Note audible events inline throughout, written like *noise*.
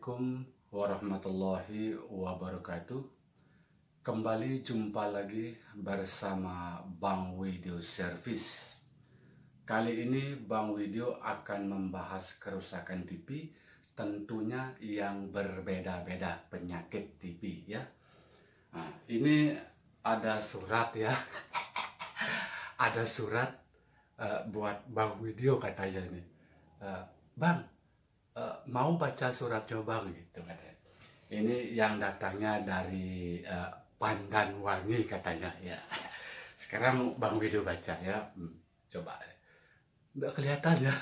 Assalamualaikum warahmatullahi wabarakatuh Kembali jumpa lagi bersama Bang Video Service Kali ini Bang Video akan membahas kerusakan TV Tentunya yang berbeda-beda penyakit TV ya nah, Ini ada surat ya *laughs* Ada surat uh, buat Bang Video katanya ini uh, Bang Eh, mau baca surat cobang gitu katanya ini yang datangnya dari uh, eh, pandan wangi katanya ya *laughs* sekarang bang video baca ya hmm, coba nggak kelihatan ya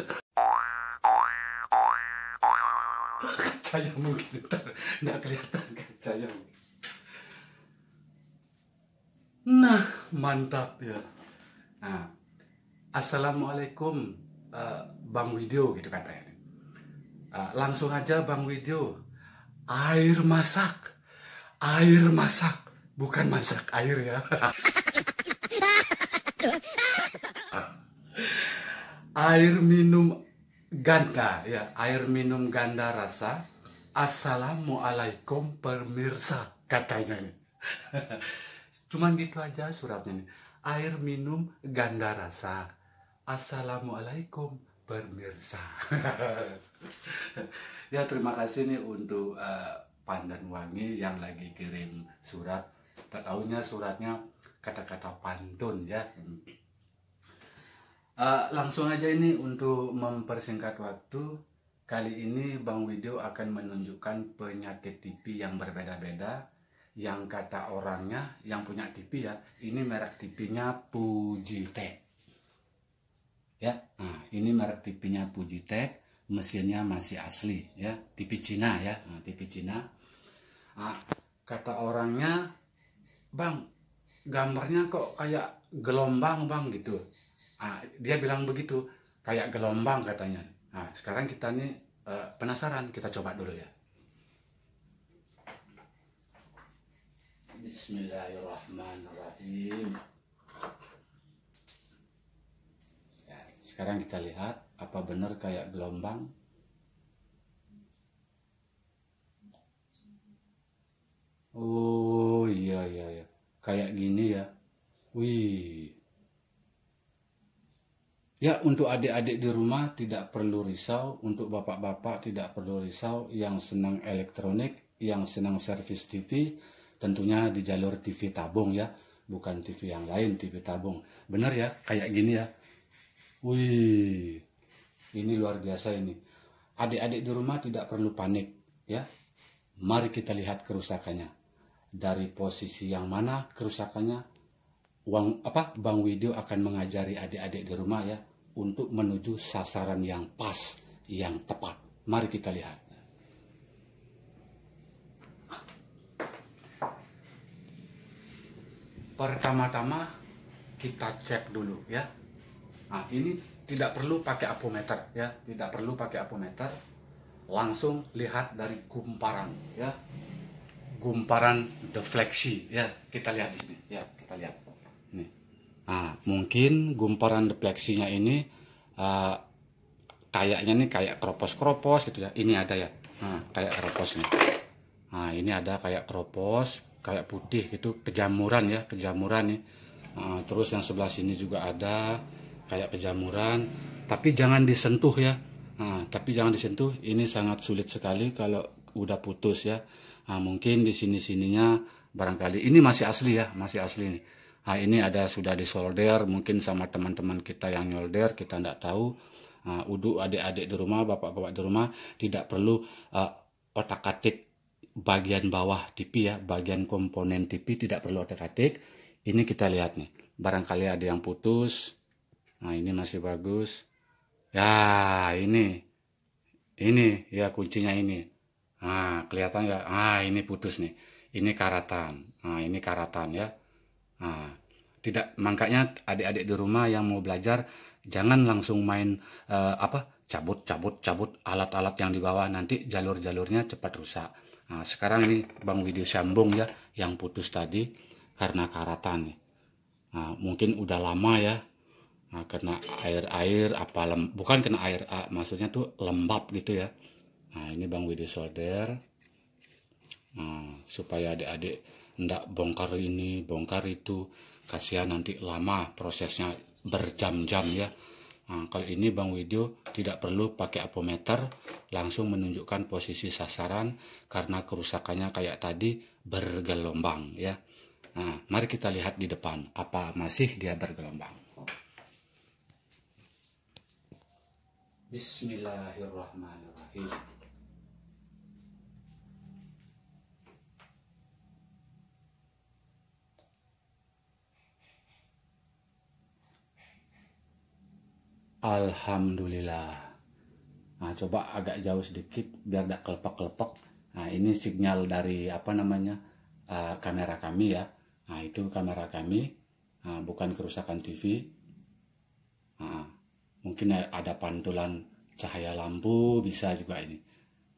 *laughs* kacanya mungkin ntar nggak kelihatan kacanya nah mantap ya nah assalamualaikum uh, bang video gitu katanya Nah, langsung aja Bang Widyo, air masak, air masak, bukan masak air ya. *laughs* air minum ganda ya, air minum ganda rasa. Assalamualaikum pemirsa katanya ini. *laughs* Cuman gitu aja suratnya nih. Air minum ganda rasa. Assalamualaikum pemirsa. *laughs* ya terima kasih nih untuk uh, eh, Pandan Wangi yang lagi kirim surat. Tak tahunya suratnya kata-kata pantun ya. Uh, langsung aja ini untuk mempersingkat waktu. Kali ini Bang Video akan menunjukkan penyakit TV yang berbeda-beda yang kata orangnya yang punya TV ya. Ini merek TV-nya Puji Pujitek ya nah ini merek TV-nya Fujitek mesinnya masih asli ya TV Cina ya nah, TV Cina nah, kata orangnya bang gambarnya kok kayak gelombang bang gitu nah, dia bilang begitu kayak gelombang katanya nah sekarang kita nih uh, penasaran kita coba dulu ya Bismillahirrahmanirrahim Sekarang kita lihat apa benar kayak gelombang? Oh iya iya iya. Kayak gini ya. Wih. Ya untuk adik-adik di rumah tidak perlu risau, untuk bapak-bapak tidak perlu risau yang senang elektronik, yang senang servis TV, tentunya di jalur TV tabung ya, bukan TV yang lain, TV tabung. Benar ya, kayak gini ya. Wih, ini luar biasa ini. Adik-adik di rumah tidak perlu panik, ya. Mari kita lihat kerusakannya. Dari posisi yang mana kerusakannya, uang apa Bang Widyo akan mengajari adik-adik di rumah ya untuk menuju sasaran yang pas, yang tepat. Mari kita lihat. Pertama-tama kita cek dulu ya Nah, ini tidak perlu pakai apometer ya, tidak perlu pakai apometer. Langsung lihat dari gumparan ya. Gumparan defleksi ya, kita lihat di sini ya, kita lihat. Nih. Nah, mungkin gumparan defleksinya ini uh, kayaknya nih kayak kropos-kropos gitu ya. Ini ada ya. Nah, kayak kropos nih. Nah, ini ada kayak kropos, kayak putih gitu, kejamuran ya, kejamuran nih. Nah, terus yang sebelah sini juga ada kayak kejamuran tapi jangan disentuh ya nah, tapi jangan disentuh ini sangat sulit sekali kalau udah putus ya nah, mungkin di sini sininya barangkali ini masih asli ya masih asli ini nah, ini ada sudah disolder mungkin sama teman-teman kita yang nyolder kita tidak tahu nah, udu adik-adik di rumah bapak-bapak di rumah tidak perlu uh, eh, otak-atik bagian bawah TV ya bagian komponen TV tidak perlu otak-atik ini kita lihat nih barangkali ada yang putus Nah ini masih bagus. Ya ini, ini ya kuncinya ini. Nah kelihatan nggak? Ah ini putus nih. Ini karatan. Nah ini karatan ya. Nah tidak mangkanya adik-adik di rumah yang mau belajar jangan langsung main uh, apa cabut cabut cabut alat-alat yang di bawah nanti jalur-jalurnya cepat rusak. Nah sekarang ini Bang video sambung ya yang putus tadi karena karatan. Nah mungkin udah lama ya nah, kena air-air apa lem, bukan kena air ah, maksudnya tuh lembab gitu ya nah ini Bang Widi solder nah, supaya adik-adik ndak bongkar ini bongkar itu kasihan nanti lama prosesnya berjam-jam ya nah, kalau ini Bang Widyo tidak perlu pakai apometer langsung menunjukkan posisi sasaran karena kerusakannya kayak tadi bergelombang ya nah mari kita lihat di depan apa masih dia bergelombang Bismillahirrahmanirrahim. Alhamdulillah. Nah, coba agak jauh sedikit biar tidak kelepek-kelepek. Nah, ini sinyal dari apa namanya uh, kamera kami ya. Nah, itu kamera kami, nah, bukan kerusakan TV. Nah, mungkin ada pantulan cahaya lampu bisa juga ini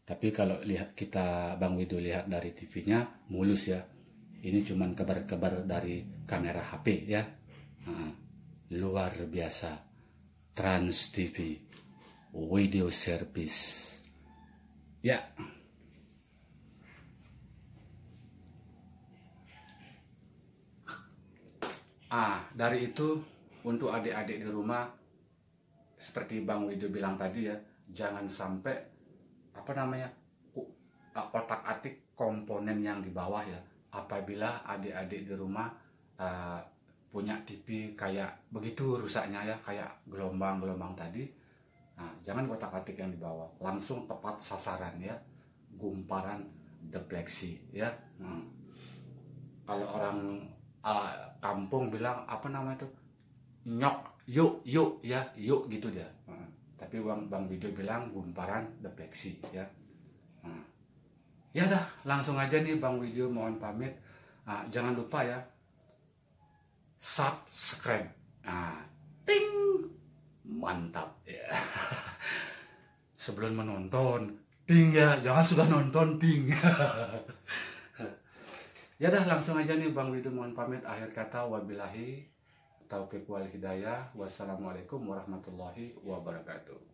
tapi kalau lihat kita Bang Widu lihat dari TV-nya mulus ya ini cuman kebar-kebar dari kamera HP ya nah, luar biasa Trans TV video service ya ah dari itu untuk adik-adik di rumah seperti Bang Wido bilang tadi ya, jangan sampai apa namanya otak atik komponen yang di bawah ya. Apabila adik-adik di rumah uh, punya TV kayak begitu rusaknya ya, kayak gelombang-gelombang tadi, nah, jangan otak atik yang di bawah, langsung tepat sasaran ya, gumparan depleksi ya. Hmm. Kalau orang uh, kampung bilang apa nama itu nyok yuk yuk ya yuk gitu dia hmm. tapi bang bang bilang gumparan defleksi ya hmm. ya dah langsung aja nih bang Wido mohon pamit nah, jangan lupa ya subscribe nah ting mantap ya *laughs* sebelum menonton ting ya jangan sudah nonton ting *laughs* ya dah langsung aja nih bang Wido mohon pamit akhir kata wabilahi taufik wal hidayah. Wassalamualaikum warahmatullahi wabarakatuh.